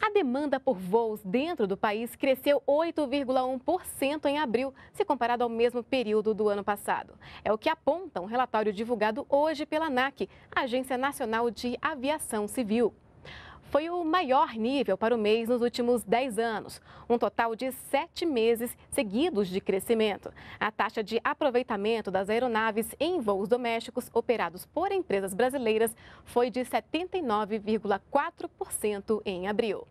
A demanda por voos dentro do país cresceu 8,1% em abril, se comparado ao mesmo período do ano passado. É o que aponta um relatório divulgado hoje pela ANAC, Agência Nacional de Aviação Civil foi o maior nível para o mês nos últimos 10 anos, um total de sete meses seguidos de crescimento. A taxa de aproveitamento das aeronaves em voos domésticos operados por empresas brasileiras foi de 79,4% em abril.